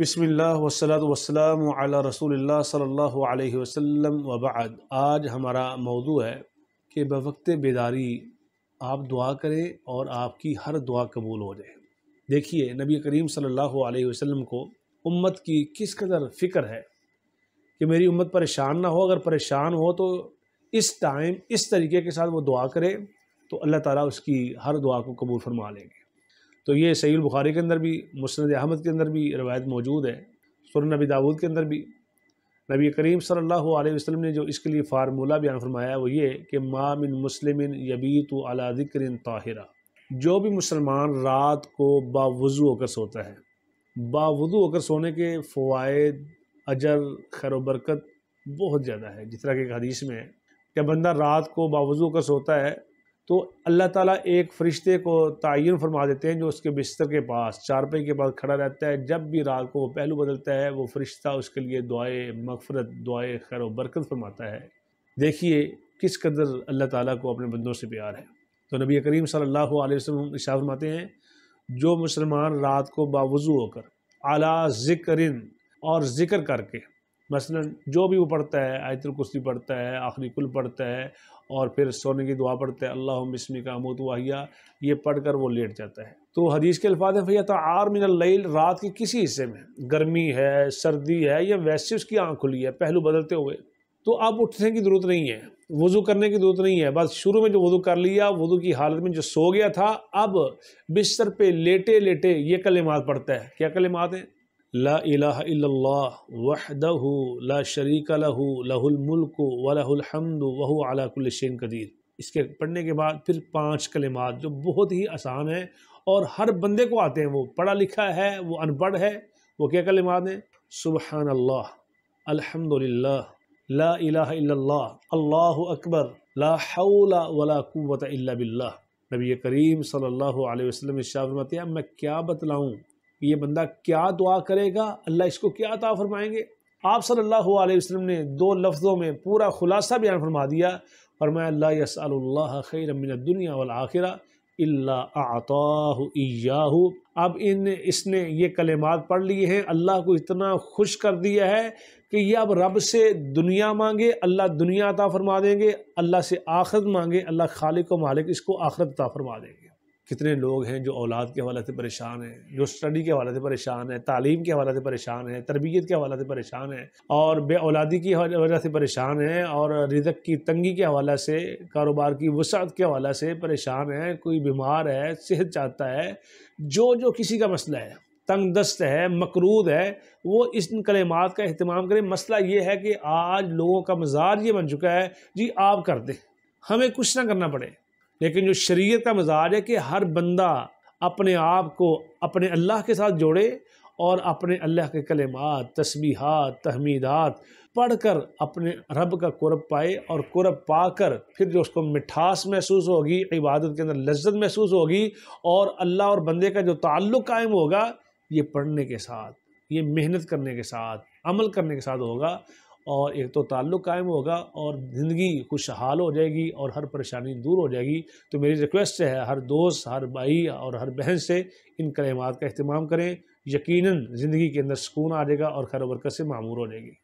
بسم اللہ وسلمۃ وسلم علی رسول اللہ صلی اللہ علیہ وسلم بعد آج ہمارا موضوع ہے کہ بوقت بیداری آپ دعا کریں اور آپ کی ہر دعا قبول ہو جائے دیکھیے نبی کریم صلی اللہ علیہ وسلم کو امت کی کس قدر فکر ہے کہ میری امت پریشان نہ ہو اگر پریشان ہو تو اس ٹائم اس طریقے کے ساتھ وہ دعا کرے تو اللہ تعالیٰ اس کی ہر دعا کو قبول فرما لیں گے تو یہ سعید البخاری کے اندر بھی مسند احمد کے اندر بھی روایت موجود ہے سر نبی داود کے اندر بھی نبی کریم صلی اللہ علیہ وسلم نے جو اس کے لیے فارمولہ بیان فرمایا وہ یہ کہ من مسلم یبیت علی ذکر طاہرہ جو بھی مسلمان رات کو باوضو ہو کر سوتا ہے باوضو ہو کر سونے کے فوائد اجر خیر و برکت بہت زیادہ ہے جس طرح کہ ایک حدیث میں ہے کہ بندہ رات کو باوضو ہو کر سوتا ہے تو اللہ تعالیٰ ایک فرشتے کو تعین فرما دیتے ہیں جو اس کے بستر کے پاس چارپے کے پاس کھڑا رہتا ہے جب بھی رات کو وہ پہلو بدلتا ہے وہ فرشتہ اس کے لیے دعائے مغفرت دعائے خیر و برکت فرماتا ہے دیکھیے کس قدر اللہ تعالیٰ کو اپنے بندوں سے پیار ہے تو نبی کریم صلی اللہ علیہ وسلم عشا فرماتے ہیں جو مسلمان رات کو باوضو ہو کر اعلیٰ ذکر اور ذکر کر کے مثلا جو بھی وہ پڑھتا ہے آیت آیترکشتی پڑھتا ہے آخری کل پڑھتا ہے اور پھر سونے کی دعا پڑھتا ہے اللہ بسمی کا اموت واہیا یہ پڑھ کر وہ لیٹ جاتا ہے تو حدیث کے الفاظ ہیں بھیا عار من اللیل رات کے کسی حصے میں گرمی ہے سردی ہے یا ویسے اس کی آنکھ کھلی ہے پہلو بدلتے ہوئے تو اب اٹھنے کی ضرورت نہیں ہے وضو کرنے کی ضرورت نہیں ہے بس شروع میں جو وضو کر لیا وضو کی حالت میں جو سو گیا تھا اب بستر پہ لیٹے لیٹے یہ کلمات پڑھتا ہے کیا کلمات ہیں لا الہ الا اللہ وحدہ لا شریک لہ لہ الملک الحمد وہو علا کل شین قدیر اس کے پڑھنے کے بعد پھر پانچ کلمات جو بہت ہی آسان ہیں اور ہر بندے کو آتے ہیں وہ پڑھا لکھا ہے وہ ان پڑھ ہے وہ کیا کلمات ہیں سبحان اللہ الحمد للہ الہ الہ اللہ اللہ اکبر لا حول ولا قوت الا باللہ نبی کریم صلی اللہ علیہ وسلم فرماتے ہیں میں کیا بتلاؤں یہ بندہ کیا دعا کرے گا اللہ اس کو کیا عطا فرمائیں گے آپ صلی اللہ علیہ وسلم نے دو لفظوں میں پورا خلاصہ بیان فرما دیا فرمایا اللہ یسأل اللہ خیر من الدنیا والآخرہ اللہ عطا اب ان اس نے یہ کلمات پڑھ لیے ہیں اللہ کو اتنا خوش کر دیا ہے کہ یہ اب رب سے دنیا مانگے اللہ دنیا عطا فرما دیں گے اللہ سے آخرت مانگے اللہ خالق و مالک اس کو آخرت عطا فرما دیں گے کتنے لوگ ہیں جو اولاد کے حوالے سے پریشان ہیں جو اسٹڈی کے حوالے سے پریشان ہیں تعلیم کے حوالے سے پریشان ہیں تربیت کے حوالے سے پریشان ہیں اور بے اولادی کی حوالے سے پریشان ہیں اور رزق کی تنگی کے حوالے سے کاروبار کی وسعت کے حوالے سے پریشان ہیں کوئی بیمار ہے صحت چاہتا ہے جو جو کسی کا مسئلہ ہے تنگ دست ہے مقروض ہے وہ اس کلمات کا اہتمام کریں مسئلہ یہ ہے کہ آج لوگوں کا مزار یہ بن چکا ہے جی آپ کر دیں ہمیں کچھ نہ کرنا پڑے لیکن جو شریعت کا مزاج ہے کہ ہر بندہ اپنے آپ کو اپنے اللہ کے ساتھ جوڑے اور اپنے اللہ کے کلمات تسبیحات تحمیدات پڑھ کر اپنے رب کا قرب پائے اور قرب پا کر پھر جو اس کو مٹھاس محسوس ہوگی عبادت کے اندر لذت محسوس ہوگی اور اللہ اور بندے کا جو تعلق قائم ہوگا یہ پڑھنے کے ساتھ یہ محنت کرنے کے ساتھ عمل کرنے کے ساتھ ہوگا اور ایک تو تعلق قائم ہوگا اور زندگی خوشحال ہو جائے گی اور ہر پریشانی دور ہو جائے گی تو میری ریکویسٹ ہے ہر دوست ہر بھائی اور ہر بہن سے ان کلمات کا اہتمام کریں یقیناً زندگی کے اندر سکون آ جائے گا اور خیر و برکت سے معمور ہو جائے گی